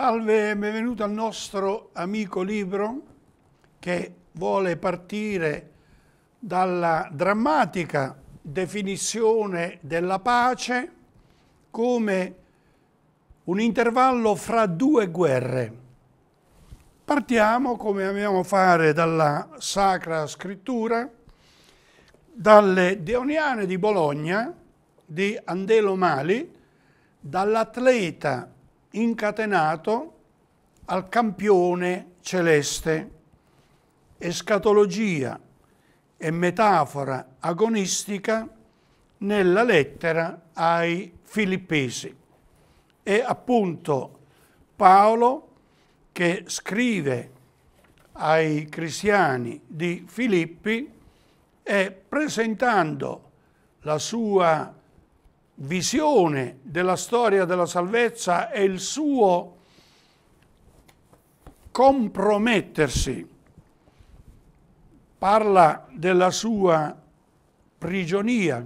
Salve e benvenuto al nostro amico libro che vuole partire dalla drammatica definizione della pace come un intervallo fra due guerre. Partiamo, come amiamo fare, dalla Sacra Scrittura, dalle Deoniane di Bologna di Andelo Mali, dall'atleta incatenato al campione celeste. Escatologia e metafora agonistica nella lettera ai Filippesi. E appunto Paolo che scrive ai cristiani di Filippi e presentando la sua visione della storia della salvezza e il suo compromettersi. Parla della sua prigionia.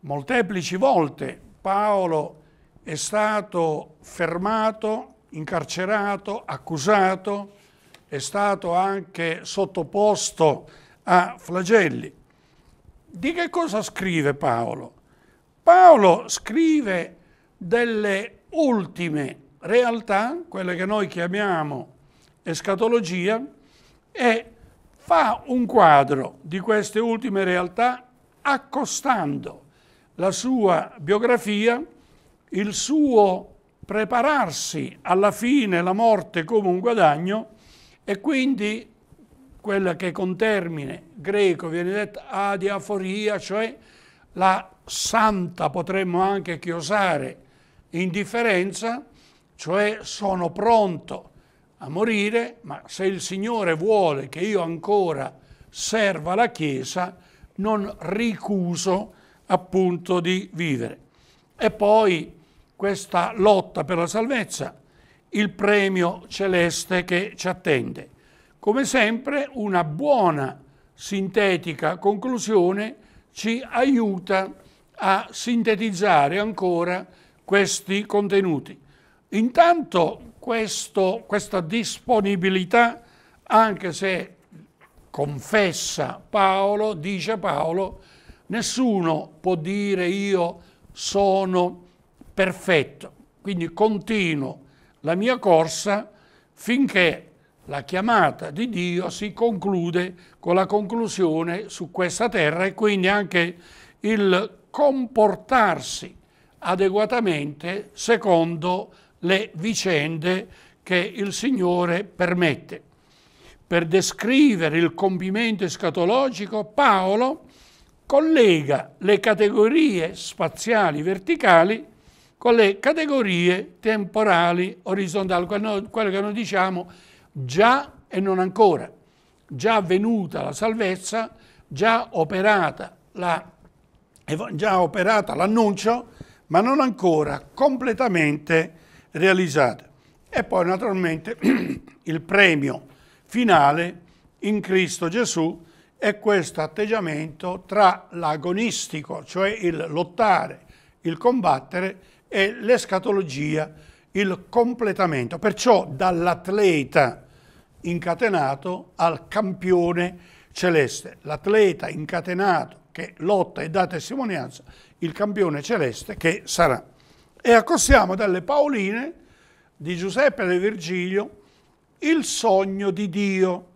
Molteplici volte Paolo è stato fermato, incarcerato, accusato, è stato anche sottoposto a flagelli. Di che cosa scrive Paolo? Paolo scrive delle ultime realtà, quelle che noi chiamiamo escatologia, e fa un quadro di queste ultime realtà accostando la sua biografia, il suo prepararsi alla fine la morte come un guadagno e quindi quella che con termine greco viene detta adiaforia, cioè la santa, potremmo anche chiosare, indifferenza, cioè sono pronto a morire, ma se il Signore vuole che io ancora serva la Chiesa, non ricuso appunto di vivere. E poi questa lotta per la salvezza, il premio celeste che ci attende. Come sempre una buona sintetica conclusione ci aiuta a a sintetizzare ancora questi contenuti. Intanto questo, questa disponibilità, anche se confessa Paolo, dice Paolo, nessuno può dire io sono perfetto, quindi continuo la mia corsa finché la chiamata di Dio si conclude con la conclusione su questa terra e quindi anche il comportarsi adeguatamente secondo le vicende che il Signore permette. Per descrivere il compimento escatologico, Paolo collega le categorie spaziali verticali con le categorie temporali orizzontali, quello che noi diciamo già e non ancora, già avvenuta la salvezza, già operata la è già operata l'annuncio, ma non ancora completamente realizzata. E poi naturalmente il premio finale in Cristo Gesù è questo atteggiamento tra l'agonistico, cioè il lottare, il combattere, e l'escatologia, il completamento. Perciò dall'atleta incatenato al campione celeste. L'atleta incatenato che lotta e dà testimonianza il campione celeste che sarà. E accostiamo dalle Paoline di Giuseppe e Virgilio il sogno di Dio,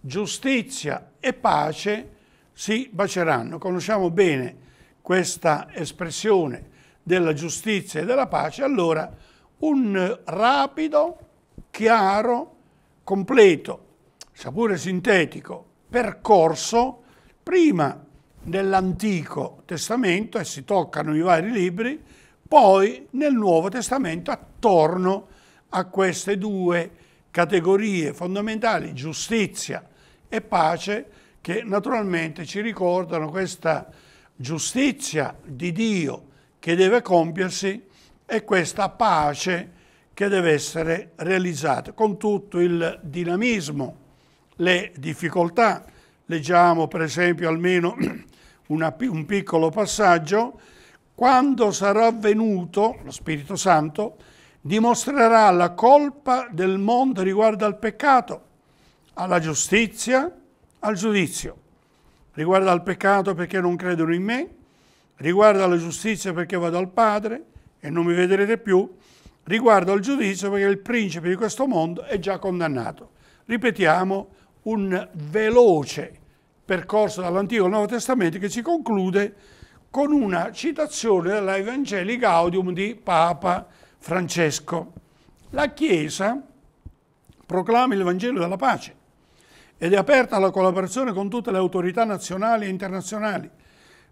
giustizia e pace si baceranno. Conosciamo bene questa espressione della giustizia e della pace, allora un rapido, chiaro, completo, sia pure sintetico, percorso prima nell'Antico Testamento e si toccano i vari libri, poi nel Nuovo Testamento attorno a queste due categorie fondamentali, giustizia e pace, che naturalmente ci ricordano questa giustizia di Dio che deve compiersi e questa pace che deve essere realizzata, con tutto il dinamismo, le difficoltà. Leggiamo per esempio almeno una, un piccolo passaggio, quando sarà venuto lo Spirito Santo, dimostrerà la colpa del mondo riguardo al peccato, alla giustizia, al giudizio. Riguardo al peccato perché non credono in me, riguardo alla giustizia perché vado al Padre e non mi vedrete più, riguardo al giudizio perché il principe di questo mondo è già condannato. Ripetiamo un veloce percorso dall'Antico al Nuovo Testamento che si conclude con una citazione dalla Evangelii Gaudium di Papa Francesco. La Chiesa proclama il Vangelo della pace ed è aperta alla collaborazione con tutte le autorità nazionali e internazionali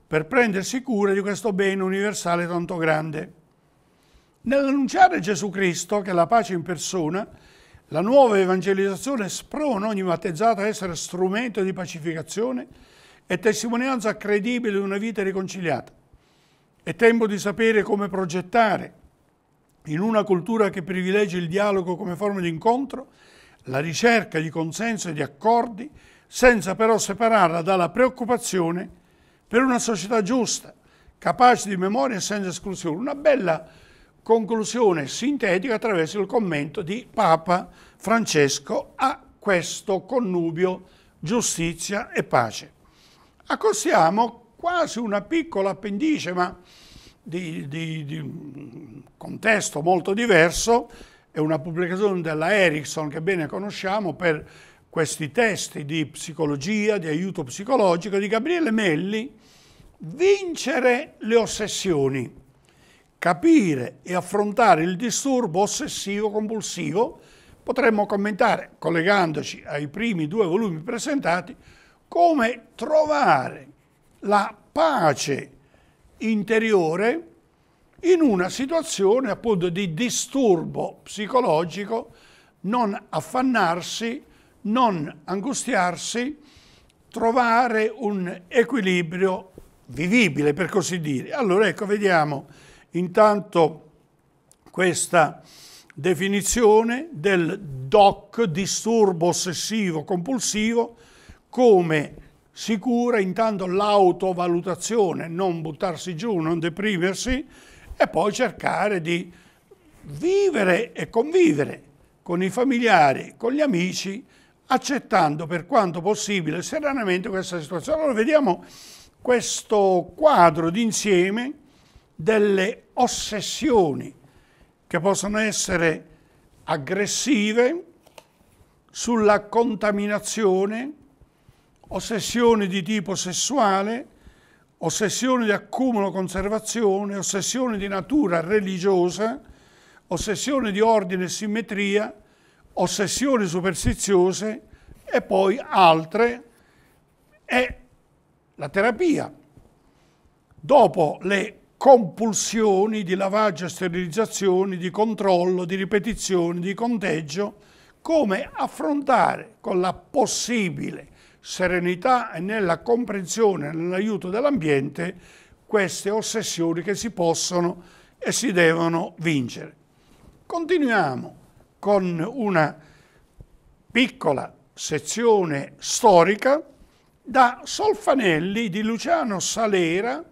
per prendersi cura di questo bene universale tanto grande. Nell'annunciare Gesù Cristo, che è la pace in persona, la nuova evangelizzazione sprona ogni battezzata a essere strumento di pacificazione e testimonianza credibile di una vita riconciliata. È tempo di sapere come progettare, in una cultura che privilegia il dialogo come forma di incontro, la ricerca di consenso e di accordi, senza però separarla dalla preoccupazione per una società giusta, capace di memoria e senza esclusione. Una bella conclusione sintetica attraverso il commento di Papa Francesco a questo connubio giustizia e pace. Accostiamo quasi una piccola appendice, ma di, di, di un contesto molto diverso, è una pubblicazione della Erickson che bene conosciamo per questi testi di psicologia, di aiuto psicologico di Gabriele Melli, Vincere le ossessioni capire e affrontare il disturbo ossessivo-compulsivo, potremmo commentare, collegandoci ai primi due volumi presentati, come trovare la pace interiore in una situazione appunto di disturbo psicologico, non affannarsi, non angustiarsi, trovare un equilibrio vivibile per così dire. Allora ecco, vediamo intanto questa definizione del DOC, disturbo ossessivo compulsivo, come si cura intanto l'autovalutazione, non buttarsi giù, non deprimersi e poi cercare di vivere e convivere con i familiari, con gli amici, accettando per quanto possibile serenamente questa situazione. Allora vediamo questo quadro d'insieme delle ossessioni che possono essere aggressive sulla contaminazione, ossessioni di tipo sessuale, ossessioni di accumulo conservazione, ossessioni di natura religiosa, ossessioni di ordine e simmetria, ossessioni superstiziose e poi altre e la terapia. Dopo le compulsioni di lavaggio e sterilizzazioni, di controllo, di ripetizioni, di conteggio, come affrontare con la possibile serenità e nella comprensione e nell'aiuto dell'ambiente queste ossessioni che si possono e si devono vincere. Continuiamo con una piccola sezione storica da Solfanelli di Luciano Salera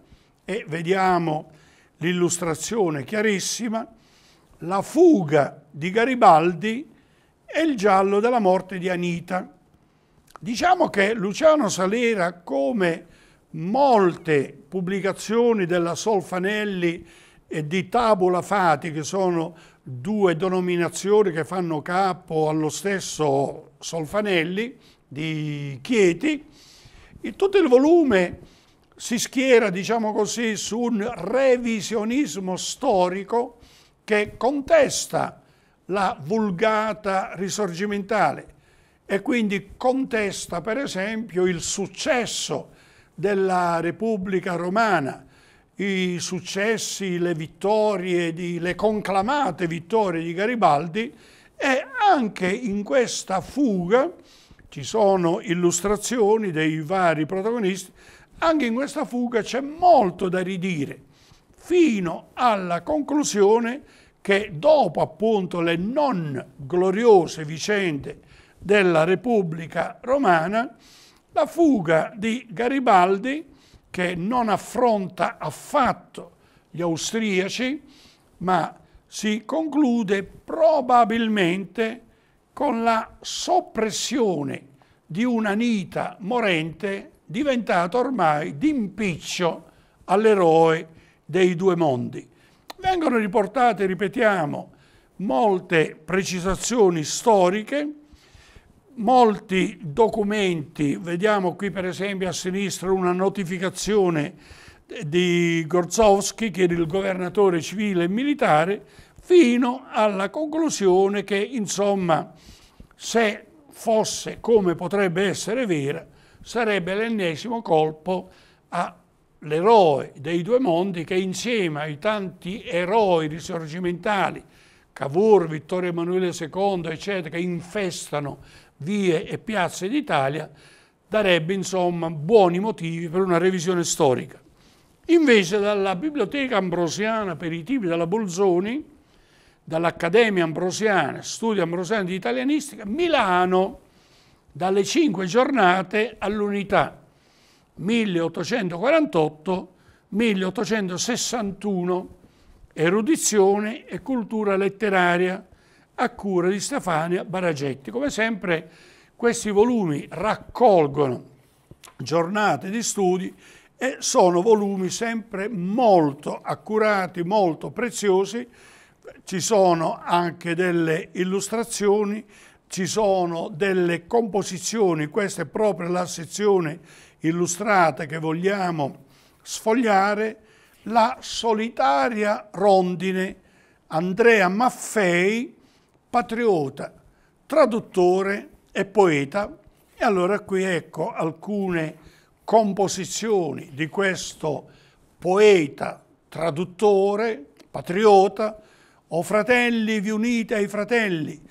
e vediamo l'illustrazione chiarissima, la fuga di Garibaldi e il giallo della morte di Anita. Diciamo che Luciano Salera, come molte pubblicazioni della Solfanelli e di Tabula Fati, che sono due denominazioni che fanno capo allo stesso Solfanelli di Chieti, tutto il volume si schiera, diciamo così, su un revisionismo storico che contesta la vulgata risorgimentale e quindi contesta per esempio il successo della Repubblica Romana, i successi, le vittorie, di, le conclamate vittorie di Garibaldi e anche in questa fuga ci sono illustrazioni dei vari protagonisti anche in questa fuga c'è molto da ridire, fino alla conclusione che dopo appunto le non gloriose vicende della Repubblica Romana, la fuga di Garibaldi, che non affronta affatto gli austriaci, ma si conclude probabilmente con la soppressione di una nita morente diventato ormai d'impiccio all'eroe dei due mondi. Vengono riportate, ripetiamo, molte precisazioni storiche, molti documenti, vediamo qui per esempio a sinistra una notificazione di Gorzowski, che era il governatore civile e militare, fino alla conclusione che, insomma, se fosse come potrebbe essere vera, sarebbe l'ennesimo colpo all'eroe dei due mondi che insieme ai tanti eroi risorgimentali, Cavour, Vittorio Emanuele II, eccetera, che infestano vie e piazze d'Italia, darebbe insomma buoni motivi per una revisione storica. Invece dalla biblioteca ambrosiana per i tipi della Bolzoni, dall'Accademia Ambrosiana, Studio Ambrosiano di Italianistica, Milano dalle cinque giornate all'unità 1848-1861, erudizione e cultura letteraria a cura di Stefania Baragetti. Come sempre questi volumi raccolgono giornate di studi e sono volumi sempre molto accurati, molto preziosi, ci sono anche delle illustrazioni ci sono delle composizioni, questa è proprio la sezione illustrata che vogliamo sfogliare, la solitaria rondine Andrea Maffei, patriota, traduttore e poeta. E allora qui ecco alcune composizioni di questo poeta, traduttore, patriota, o fratelli vi unite ai fratelli,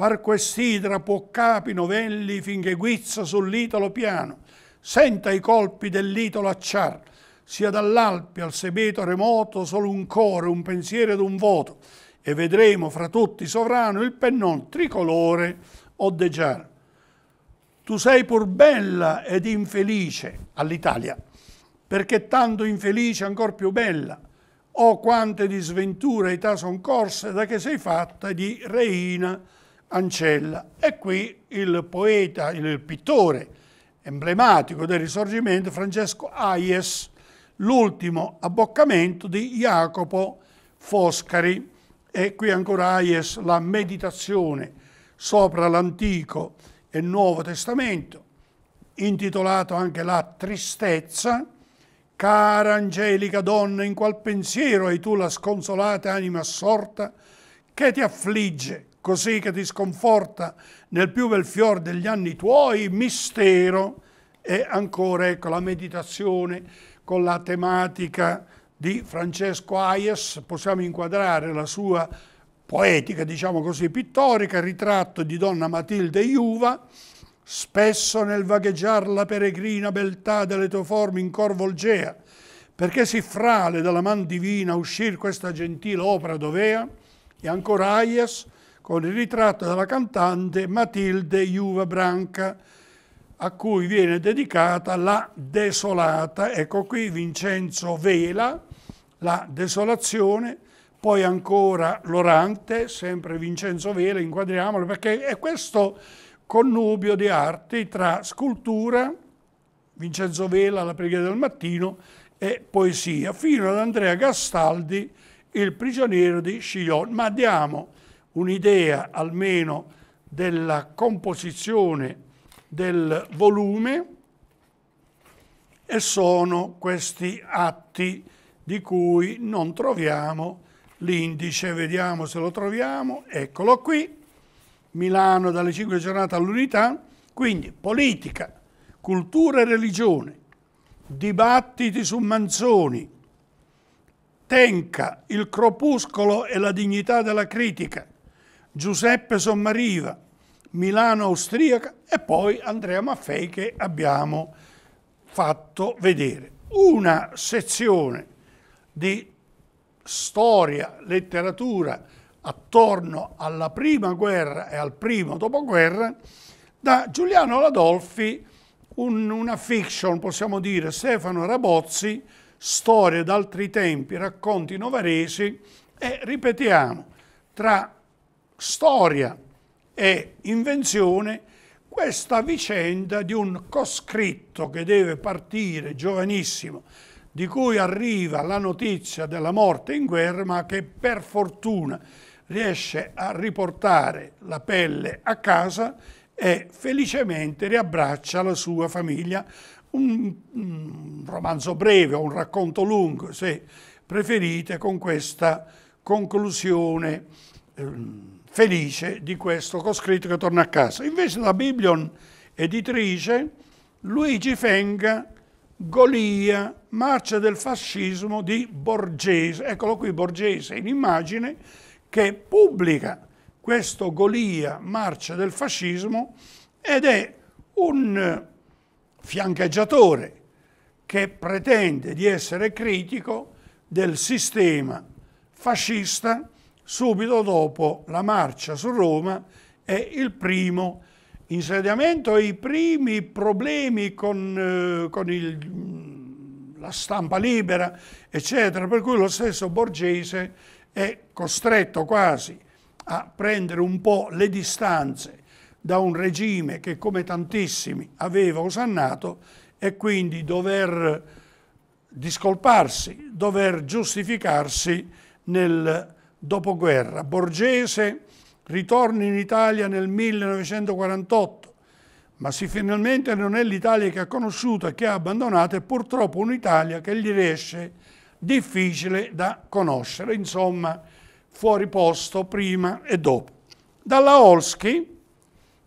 far quest'idra può capi novelli finché guizza sull'italo piano, senta i colpi dell'italo acciar, sia dall'Alpi al sebeto remoto solo un core, un pensiero ed un voto, e vedremo fra tutti sovrano il pennon tricolore o ondeggiar. Tu sei pur bella ed infelice all'Italia, perché tanto infelice ancor più bella. Oh quante di sventure età son corse da che sei fatta di reina Ancella. E qui il poeta, il pittore emblematico del Risorgimento, Francesco Aies, l'ultimo abboccamento di Jacopo Foscari. E qui ancora Aies, la meditazione sopra l'Antico e Nuovo Testamento, intitolato anche La tristezza, Cara angelica donna, in qual pensiero hai tu la sconsolata anima assorta che ti affligge così che ti sconforta nel più bel fior degli anni tuoi, mistero, e ancora ecco la meditazione con la tematica di Francesco Hayes, possiamo inquadrare la sua poetica, diciamo così, pittorica, ritratto di donna Matilde Iuva, spesso nel vagheggiar la peregrina beltà delle tue forme in cor volgea, perché si frale dalla man divina uscir questa gentile opera dovea, e ancora Hayes, con il ritratto della cantante Matilde Juva Branca, a cui viene dedicata La Desolata. Ecco qui Vincenzo Vela, La Desolazione, poi ancora Lorante, sempre Vincenzo Vela, inquadriamolo, perché è questo connubio di arti tra scultura, Vincenzo Vela, La preghiera del mattino, e poesia, fino ad Andrea Gastaldi, Il prigioniero di Sciglione. Ma diamo un'idea almeno della composizione del volume e sono questi atti di cui non troviamo l'indice, vediamo se lo troviamo, eccolo qui, Milano dalle 5 giornate all'unità, quindi politica, cultura e religione, dibattiti su Manzoni, Tenca, il cropuscolo e la dignità della critica, Giuseppe Sommariva, Milano Austriaca e poi Andrea Maffei che abbiamo fatto vedere. Una sezione di storia, letteratura attorno alla prima guerra e al primo dopoguerra da Giuliano Ladolfi, un, una fiction, possiamo dire, Stefano Rabozzi, storie d'altri tempi, racconti novaresi e ripetiamo, tra storia e invenzione questa vicenda di un coscritto che deve partire giovanissimo, di cui arriva la notizia della morte in guerra, ma che per fortuna riesce a riportare la pelle a casa e felicemente riabbraccia la sua famiglia. Un, un romanzo breve un racconto lungo, se preferite, con questa conclusione. Eh, felice di questo coscritto che torna a casa. Invece la Biblion editrice Luigi Fenga, Golia, marcia del fascismo di Borgese. Eccolo qui Borgese in immagine che pubblica questo Golia, marcia del fascismo ed è un fiancheggiatore che pretende di essere critico del sistema fascista subito dopo la marcia su Roma e il primo insediamento e i primi problemi con, eh, con il, mm, la stampa libera, eccetera, per cui lo stesso Borgese è costretto quasi a prendere un po' le distanze da un regime che come tantissimi aveva osannato e quindi dover discolparsi, dover giustificarsi nel dopoguerra. Borghese ritorna in Italia nel 1948, ma si finalmente non è l'Italia che ha conosciuto e che ha abbandonato, è purtroppo un'Italia che gli riesce difficile da conoscere, insomma fuori posto prima e dopo. Dalla Olski,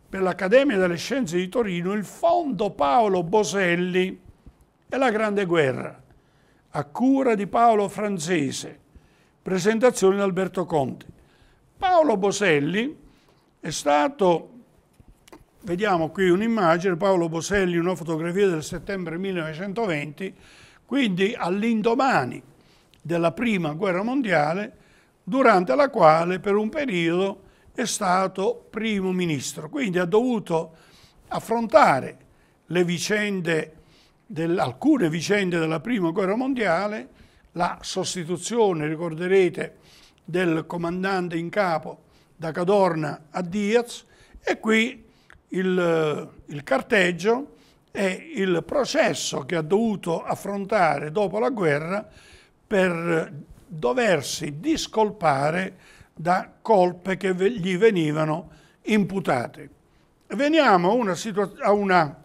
per l'Accademia delle Scienze di Torino, il fondo Paolo Boselli e la Grande Guerra, a cura di Paolo Francese, presentazione di Alberto Conti. Paolo Boselli è stato, vediamo qui un'immagine, Paolo Boselli, una fotografia del settembre 1920, quindi all'indomani della prima guerra mondiale, durante la quale per un periodo è stato primo ministro, quindi ha dovuto affrontare vicende del, alcune vicende della prima guerra mondiale la sostituzione, ricorderete, del comandante in capo da Cadorna a Diaz e qui il, il carteggio e il processo che ha dovuto affrontare dopo la guerra per doversi discolpare da colpe che gli venivano imputate. Veniamo a una, a una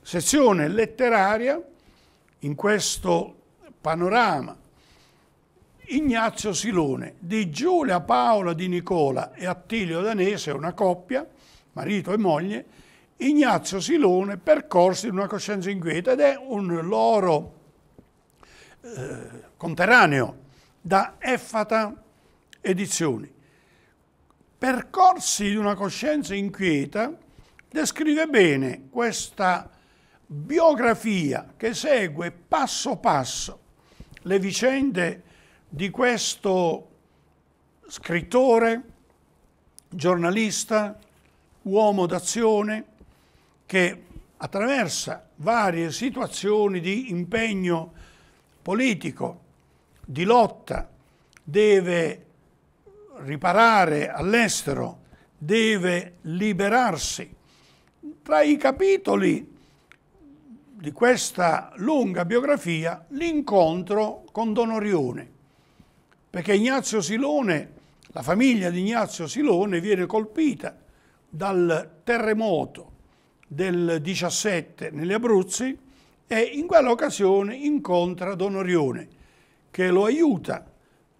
sezione letteraria in questo panorama Ignazio Silone, di Giulia Paola di Nicola e Attilio Danese, una coppia, marito e moglie, Ignazio Silone percorsi in una coscienza inquieta ed è un loro eh, conterraneo da Effata Edizioni. Percorsi di una coscienza inquieta descrive bene questa biografia che segue passo passo le vicende di questo scrittore, giornalista, uomo d'azione che attraversa varie situazioni di impegno politico, di lotta, deve riparare all'estero, deve liberarsi. Tra i capitoli di questa lunga biografia l'incontro con Don Orione, perché Ignazio Silone, la famiglia di Ignazio Silone viene colpita dal terremoto del 17 negli Abruzzi e in quell'occasione incontra Don Orione che lo aiuta.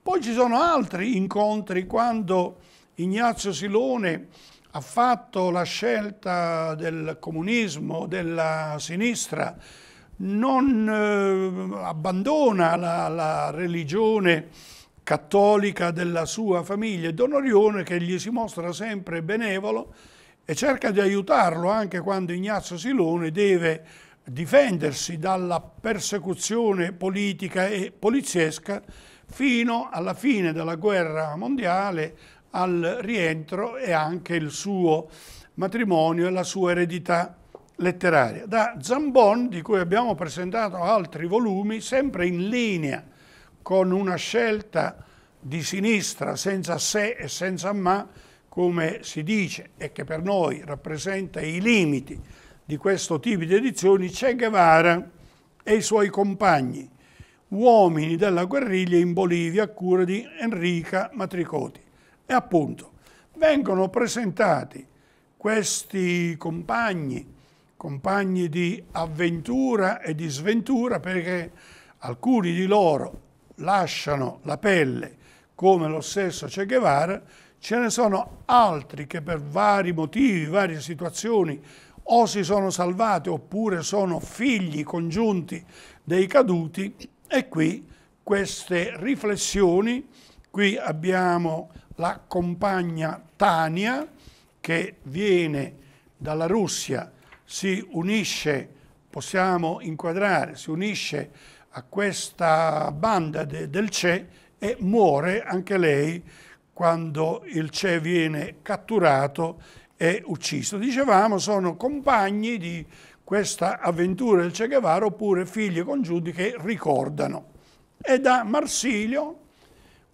Poi ci sono altri incontri quando Ignazio Silone ha fatto la scelta del comunismo, della sinistra, non eh, abbandona la, la religione cattolica della sua famiglia, Don Orione che gli si mostra sempre benevolo e cerca di aiutarlo anche quando Ignazio Silone deve difendersi dalla persecuzione politica e poliziesca fino alla fine della guerra mondiale, al rientro e anche il suo matrimonio e la sua eredità letteraria. Da Zambon, di cui abbiamo presentato altri volumi, sempre in linea con una scelta di sinistra senza se e senza ma, come si dice, e che per noi rappresenta i limiti di questo tipo di edizioni, Che Guevara e i suoi compagni, uomini della guerriglia in Bolivia a cura di Enrica Matricoti. E appunto, vengono presentati questi compagni, compagni di avventura e di sventura, perché alcuni di loro lasciano la pelle come lo stesso Che Guevara, ce ne sono altri che per vari motivi, varie situazioni o si sono salvati oppure sono figli congiunti dei caduti e qui queste riflessioni, qui abbiamo la compagna Tania che viene dalla Russia, si unisce, possiamo inquadrare, si unisce a questa banda de, del CE e muore anche lei quando il CE viene catturato e ucciso. Dicevamo sono compagni di questa avventura del Che Guevara oppure figli e congiunti che ricordano. E da Marsilio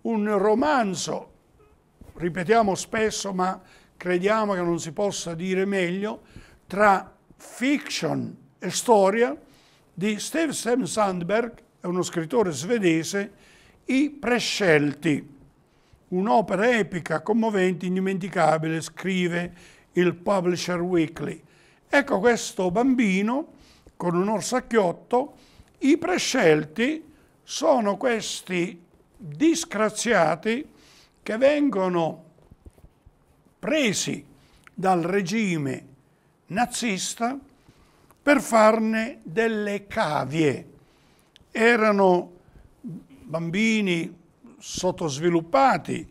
un romanzo, ripetiamo spesso ma crediamo che non si possa dire meglio, tra fiction e storia di Steve Sam Sandberg, uno scrittore svedese, I prescelti, un'opera epica, commovente, indimenticabile, scrive il Publisher Weekly. Ecco questo bambino con un orsacchiotto, i prescelti sono questi disgraziati che vengono presi dal regime nazista per farne delle cavie. Erano bambini sottosviluppati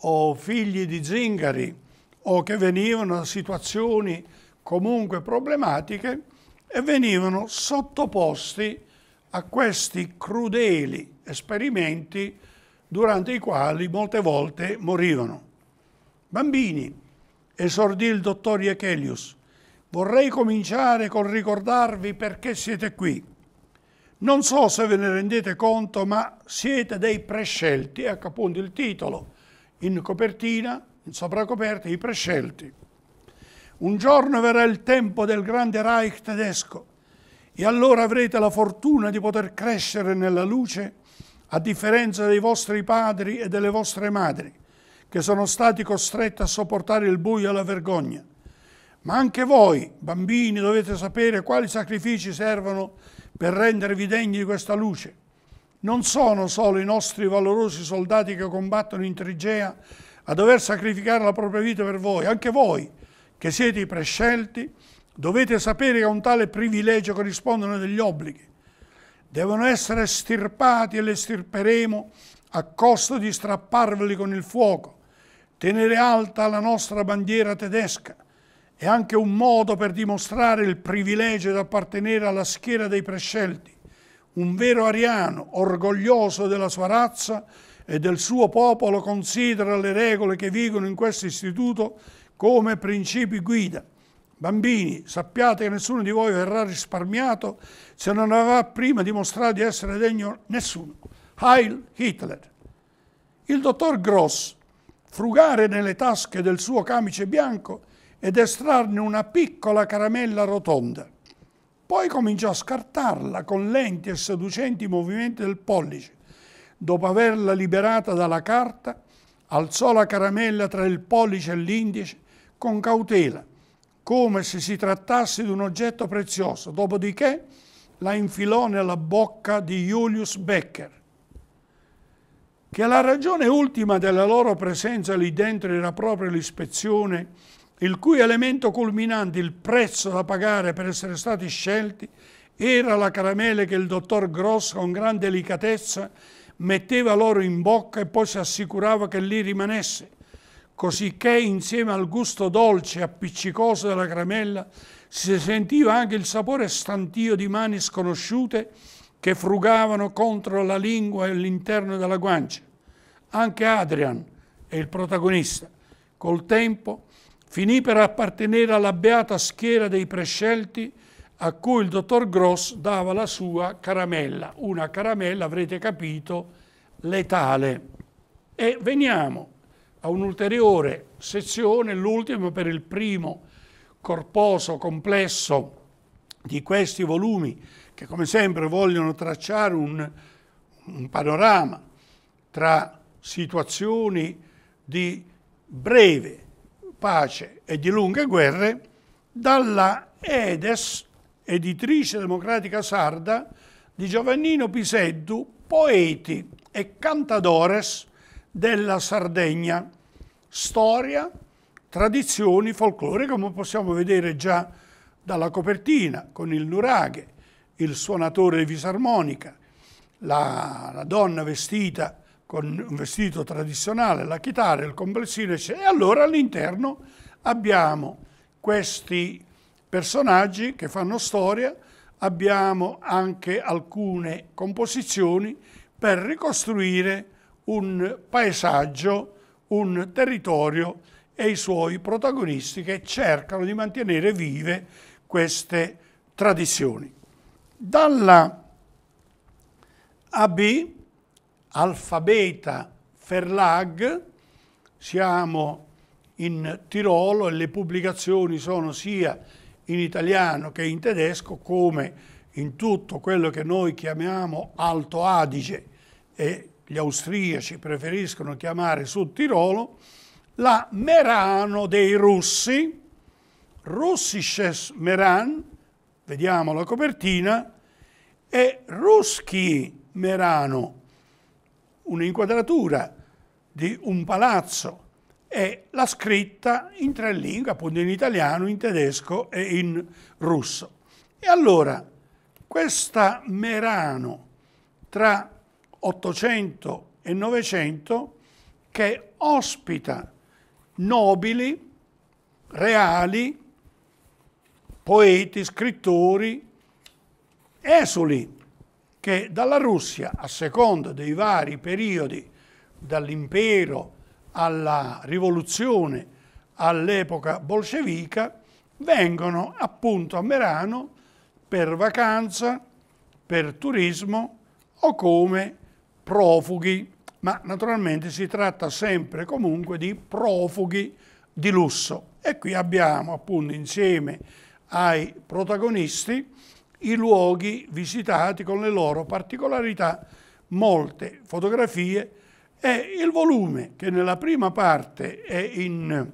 o figli di zingari o che venivano da situazioni comunque problematiche e venivano sottoposti a questi crudeli esperimenti durante i quali molte volte morivano. Bambini, esordì il dottor Echelius, Vorrei cominciare col ricordarvi perché siete qui. Non so se ve ne rendete conto, ma siete dei prescelti, ecco appunto il titolo, in copertina, in sopracoperta, i prescelti. Un giorno verrà il tempo del grande Reich tedesco e allora avrete la fortuna di poter crescere nella luce a differenza dei vostri padri e delle vostre madri, che sono stati costretti a sopportare il buio e la vergogna. Ma anche voi, bambini, dovete sapere quali sacrifici servono per rendervi degni di questa luce. Non sono solo i nostri valorosi soldati che combattono in Trigea a dover sacrificare la propria vita per voi, anche voi, che siete i prescelti, dovete sapere che a un tale privilegio corrispondono degli obblighi. Devono essere estirpati e li estirperemo a costo di strapparveli con il fuoco, tenere alta la nostra bandiera tedesca, è anche un modo per dimostrare il privilegio di appartenere alla schiera dei prescelti, un vero ariano, orgoglioso della sua razza e del suo popolo, considera le regole che vigono in questo istituto come principi guida. Bambini, sappiate che nessuno di voi verrà risparmiato se non avrà prima dimostrato di essere degno nessuno. Heil Hitler. Il dottor Gross, frugare nelle tasche del suo camice bianco, ed estrarne una piccola caramella rotonda. Poi cominciò a scartarla con lenti e seducenti movimenti del pollice. Dopo averla liberata dalla carta, alzò la caramella tra il pollice e l'indice con cautela, come se si trattasse di un oggetto prezioso, dopodiché la infilò nella bocca di Julius Becker. Che la ragione ultima della loro presenza lì dentro era proprio l'ispezione il cui elemento culminante, il prezzo da pagare per essere stati scelti, era la caramella che il dottor Gross con gran delicatezza metteva loro in bocca e poi si assicurava che lì rimanesse, cosicché insieme al gusto dolce e appiccicoso della caramella si sentiva anche il sapore stantio di mani sconosciute che frugavano contro la lingua e l'interno della guancia. Anche Adrian è il protagonista. Col tempo finì per appartenere alla beata schiera dei prescelti a cui il dottor Gross dava la sua caramella, una caramella, avrete capito, letale. E veniamo a un'ulteriore sezione, l'ultima per il primo corposo complesso di questi volumi, che come sempre vogliono tracciare un, un panorama tra situazioni di breve pace e di lunghe guerre, dalla Edes, editrice democratica sarda, di Giovannino Piseddu, poeti e cantadores della Sardegna, storia, tradizioni, folklore, come possiamo vedere già dalla copertina, con il nuraghe, il suonatore di fisarmonica, la, la donna vestita con un vestito tradizionale, la chitarra, il complessino, eccetera. E allora all'interno abbiamo questi personaggi che fanno storia, abbiamo anche alcune composizioni per ricostruire un paesaggio, un territorio e i suoi protagonisti che cercano di mantenere vive queste tradizioni. Dalla AB Alfabeta Verlag, siamo in Tirolo e le pubblicazioni sono sia in italiano che in tedesco come in tutto quello che noi chiamiamo Alto Adige e gli austriaci preferiscono chiamare Sud Tirolo, la Merano dei russi, Russisches Meran, vediamo la copertina, e Ruschi Merano, un'inquadratura di un palazzo e la scritta in tre lingue, appunto in italiano, in tedesco e in russo. E allora questa Merano tra 800 e 900 che ospita nobili, reali, poeti, scrittori, esuli che dalla Russia, a seconda dei vari periodi, dall'impero alla rivoluzione all'epoca bolscevica, vengono appunto a Merano per vacanza, per turismo o come profughi, ma naturalmente si tratta sempre comunque di profughi di lusso. E qui abbiamo appunto insieme ai protagonisti i luoghi visitati con le loro particolarità, molte fotografie e il volume che nella prima parte è in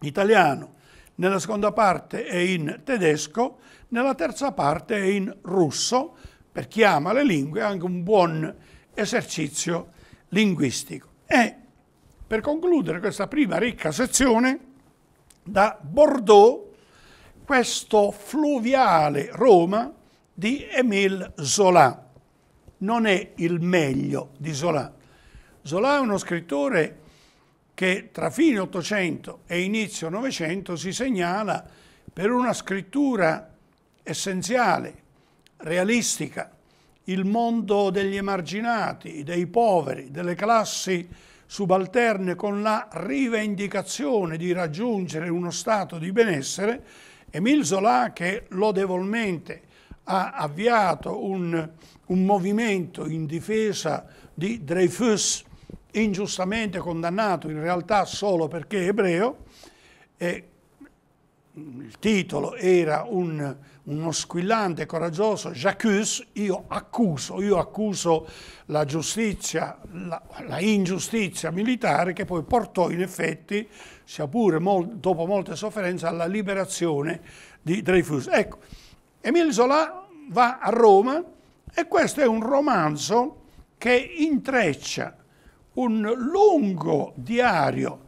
italiano, nella seconda parte è in tedesco, nella terza parte è in russo, per chi ama le lingue è anche un buon esercizio linguistico. E per concludere questa prima ricca sezione, da Bordeaux questo fluviale Roma di Émile Zola. Non è il meglio di Zola. Zola è uno scrittore che tra fine 800 e inizio 900 si segnala per una scrittura essenziale, realistica, il mondo degli emarginati, dei poveri, delle classi subalterne con la rivendicazione di raggiungere uno stato di benessere Emile Zola che lodevolmente ha avviato un, un movimento in difesa di Dreyfus, ingiustamente condannato in realtà solo perché ebreo, il titolo era un uno squillante e coraggioso j'accuse, io accuso, io accuso la giustizia, la, la, ingiustizia militare che poi portò in effetti, sia pure mol, dopo molte sofferenze, alla liberazione di Dreyfus. Ecco, Emile Zola va a Roma e questo è un romanzo che intreccia un lungo diario,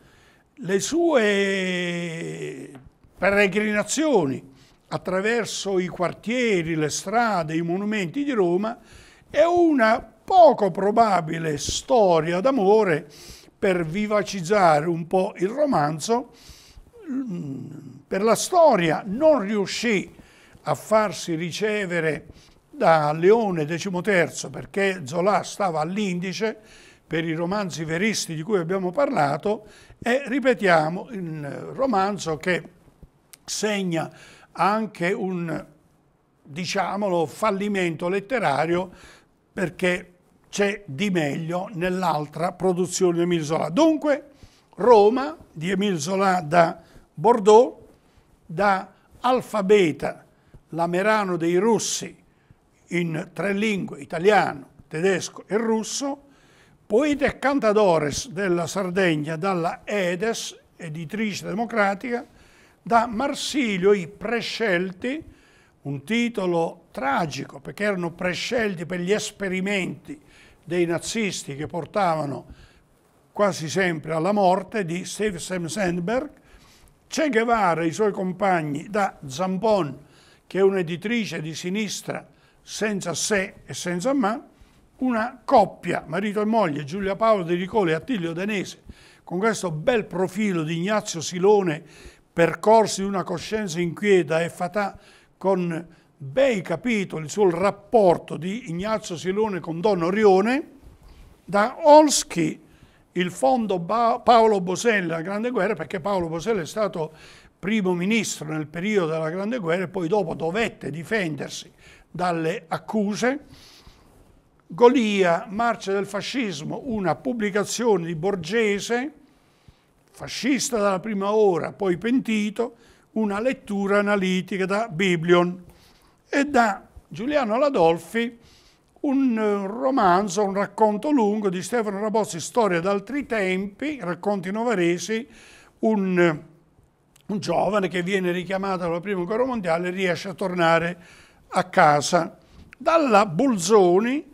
le sue peregrinazioni, attraverso i quartieri, le strade, i monumenti di Roma è una poco probabile storia d'amore per vivacizzare un po' il romanzo. Per la storia non riuscì a farsi ricevere da Leone XIII perché Zola stava all'indice per i romanzi veristi di cui abbiamo parlato e ripetiamo il romanzo che segna anche un diciamolo, fallimento letterario perché c'è di meglio nell'altra produzione di Emile Zola. Dunque, Roma di Emile Zola da Bordeaux, da Alfabeta, Lamerano dei Russi, in tre lingue, italiano, tedesco e russo, Poeta e Cantadores della Sardegna dalla Edes, editrice democratica, da Marsilio i prescelti, un titolo tragico perché erano prescelti per gli esperimenti dei nazisti che portavano quasi sempre alla morte di Steve Sam Sandberg, Che Guevara e i suoi compagni da Zambon, che è un'editrice di sinistra senza se e senza ma, una coppia, marito e moglie, Giulia Paolo De Ricole e Attilio Danese, con questo bel profilo di Ignazio Silone percorsi di una coscienza inquieta e fatà con bei capitoli sul rapporto di Ignazio Silone con Don Orione, da Olski il fondo ba Paolo Boselli la Grande Guerra, perché Paolo Boselli è stato primo ministro nel periodo della Grande Guerra e poi dopo dovette difendersi dalle accuse. Golia, Marce del Fascismo, una pubblicazione di Borgese, fascista dalla prima ora, poi pentito, una lettura analitica da Biblion e da Giuliano Ladolfi un eh, romanzo, un racconto lungo di Stefano Rabozzi, Storia d'altri tempi, racconti novaresi, un, eh, un giovane che viene richiamato alla Prima Guerra Mondiale e riesce a tornare a casa. Dalla Bolzoni,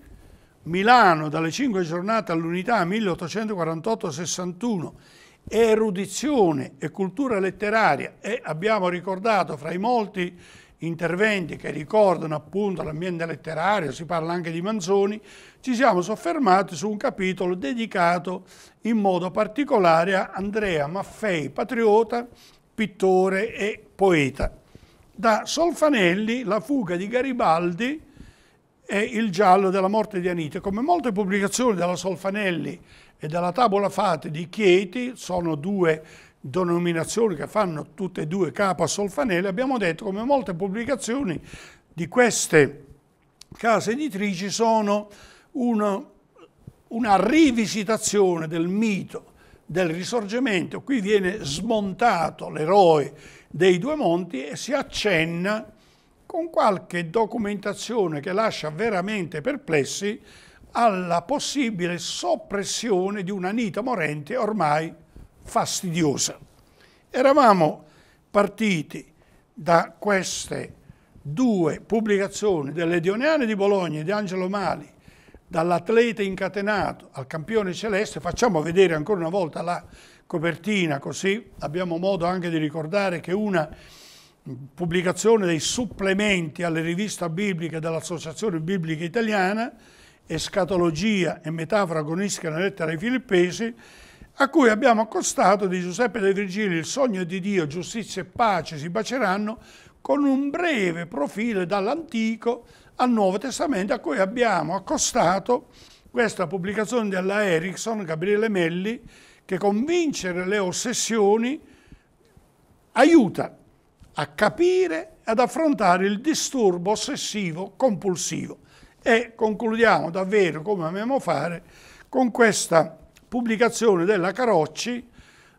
Milano, dalle cinque giornate all'unità 1848-61, erudizione e cultura letteraria e abbiamo ricordato fra i molti interventi che ricordano appunto l'ambiente letterario, si parla anche di Manzoni, ci siamo soffermati su un capitolo dedicato in modo particolare a Andrea Maffei, patriota, pittore e poeta. Da Solfanelli, La fuga di Garibaldi e Il giallo della morte di Anita. Come molte pubblicazioni della Solfanelli e dalla tavola fate di Chieti, sono due denominazioni che fanno tutte e due capo a Solfanelli, abbiamo detto come molte pubblicazioni di queste case editrici sono una, una rivisitazione del mito del risorgimento. Qui viene smontato l'eroe dei due monti e si accenna con qualche documentazione che lascia veramente perplessi alla possibile soppressione di una nita morente ormai fastidiosa. Eravamo partiti da queste due pubblicazioni delle Dioneane di Bologna e di Angelo Mali, dall'atleta incatenato al campione celeste, facciamo vedere ancora una volta la copertina così abbiamo modo anche di ricordare che una pubblicazione dei supplementi alle riviste bibliche dell'Associazione Biblica Italiana escatologia e metafora agonistica nella lettera ai Filippesi, a cui abbiamo accostato di Giuseppe De Virgili il sogno di Dio, giustizia e pace si baceranno, con un breve profilo dall'Antico al Nuovo Testamento, a cui abbiamo accostato questa pubblicazione della Erickson, Gabriele Melli, che convincere le ossessioni aiuta a capire e ad affrontare il disturbo ossessivo compulsivo. E concludiamo davvero, come amiamo fare, con questa pubblicazione della Carocci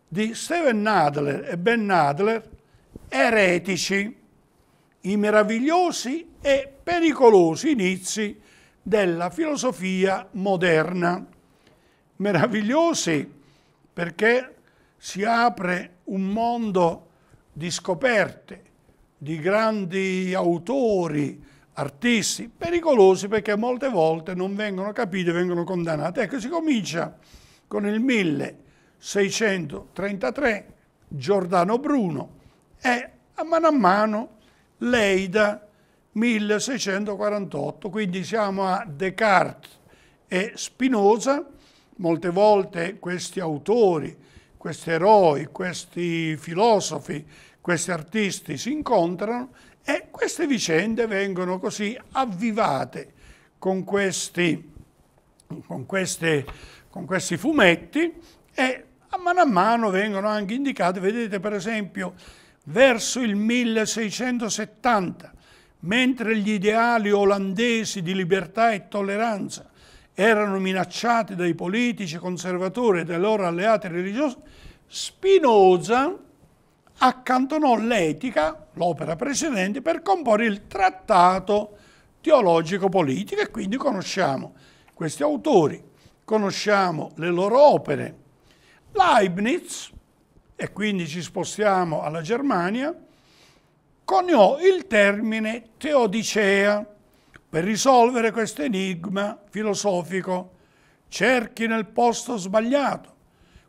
di Steven Nadler e Ben Nadler, Eretici, i meravigliosi e pericolosi inizi della filosofia moderna. Meravigliosi perché si apre un mondo di scoperte, di grandi autori, artisti, pericolosi perché molte volte non vengono capiti e vengono condannati. Ecco, si comincia con il 1633, Giordano Bruno, e a mano a mano Leida 1648, quindi siamo a Descartes e Spinoza, molte volte questi autori, questi eroi, questi filosofi, questi artisti si incontrano e queste vicende vengono così avvivate con questi, con queste, con questi fumetti e a mano a mano vengono anche indicate, vedete per esempio verso il 1670, mentre gli ideali olandesi di libertà e tolleranza erano minacciati dai politici conservatori e dai loro alleati religiosi, Spinoza accantonò l'etica, l'opera precedente, per comporre il trattato teologico-politico e quindi conosciamo questi autori, conosciamo le loro opere. Leibniz, e quindi ci spostiamo alla Germania, coniò il termine teodicea per risolvere questo enigma filosofico. Cerchi nel posto sbagliato.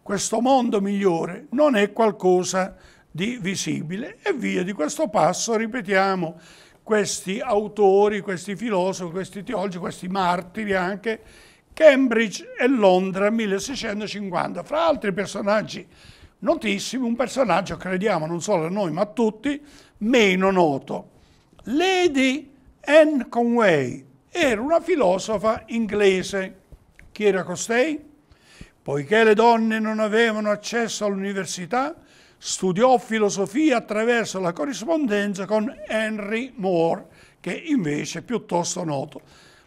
Questo mondo migliore non è qualcosa di di visibile e via di questo passo ripetiamo questi autori, questi filosofi, questi teologi, questi martiri anche, Cambridge e Londra 1650, fra altri personaggi notissimi, un personaggio, crediamo non solo a noi ma a tutti, meno noto. Lady Anne Conway era una filosofa inglese. Chi era costei? Poiché le donne non avevano accesso all'università, studiò filosofia attraverso la corrispondenza con Henry Moore, che invece è piuttosto noto.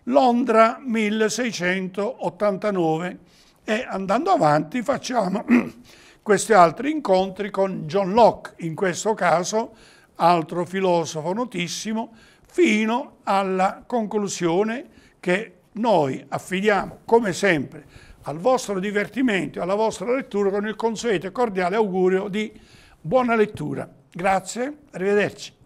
Londra 1689 e andando avanti facciamo questi altri incontri con John Locke, in questo caso altro filosofo notissimo, fino alla conclusione che noi affidiamo, come sempre, al vostro divertimento e alla vostra lettura con il consueto e cordiale augurio di buona lettura. Grazie, arrivederci.